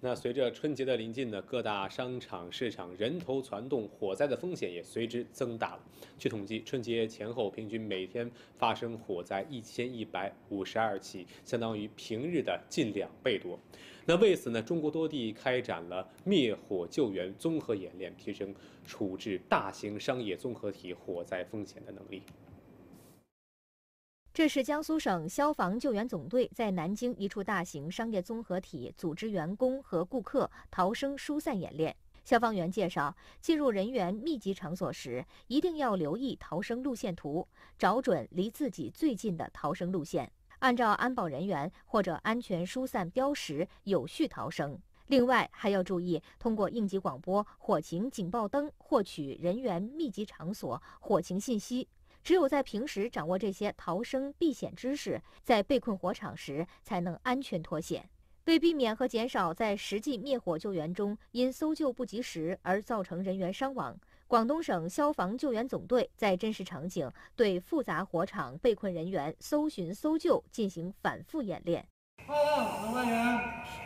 那随着春节的临近呢，各大商场市场人头攒动，火灾的风险也随之增大了。据统计，春节前后平均每天发生火灾一千一百五十二起，相当于平日的近两倍多。那为此呢，中国多地开展了灭火救援综合演练，提升处置大型商业综合体火灾风险的能力。这是江苏省消防救援总队在南京一处大型商业综合体组织员工和顾客逃生疏散演练。消防员介绍，进入人员密集场所时，一定要留意逃生路线图，找准离自己最近的逃生路线，按照安保人员或者安全疏散标识有序逃生。另外，还要注意通过应急广播、火情警报灯获取人员密集场所火情信息。只有在平时掌握这些逃生避险知识，在被困火场时才能安全脱险。为避免和减少在实际灭火救援中因搜救不及时而造成人员伤亡，广东省消防救援总队在真实场景对复杂火场被困人员搜寻搜救进行反复演练。二告老队员，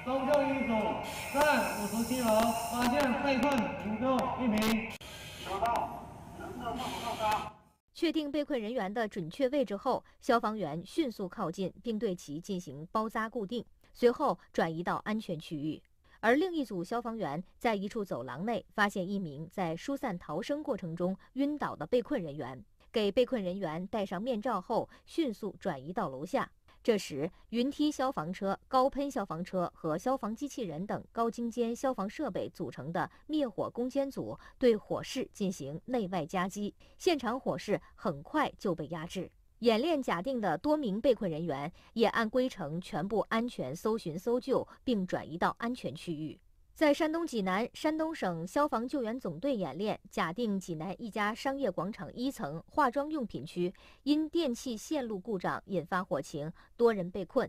搜救一组，在五层七楼发现被困群众一名。确定被困人员的准确位置后，消防员迅速靠近，并对其进行包扎固定，随后转移到安全区域。而另一组消防员在一处走廊内发现一名在疏散逃生过程中晕倒的被困人员，给被困人员戴上面罩后，迅速转移到楼下。这时，云梯消防车、高喷消防车和消防机器人等高精尖消防设备组成的灭火攻坚组对火势进行内外夹击，现场火势很快就被压制。演练假定的多名被困人员也按规程全部安全搜寻、搜救并转移到安全区域。在山东济南，山东省消防救援总队演练假定济南一家商业广场一层化妆用品区因电气线路故障引发火情，多人被困。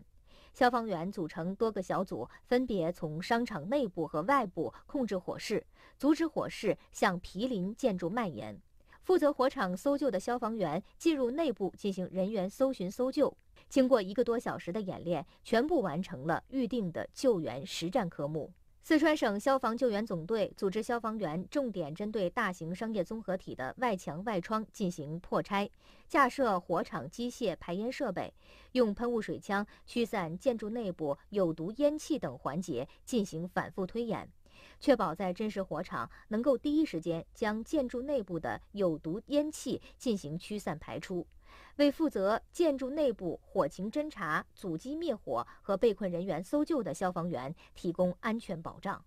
消防员组成多个小组，分别从商场内部和外部控制火势，阻止火势向毗邻建筑蔓延。负责火场搜救的消防员进入内部进行人员搜寻搜救。经过一个多小时的演练，全部完成了预定的救援实战科目。四川省消防救援总队组织消防员重点针对大型商业综合体的外墙、外窗进行破拆，架设火场机械排烟设备，用喷雾水枪驱散建筑内部有毒烟气等环节进行反复推演，确保在真实火场能够第一时间将建筑内部的有毒烟气进行驱散排出。为负责建筑内部火情侦查、阻击灭火和被困人员搜救的消防员提供安全保障。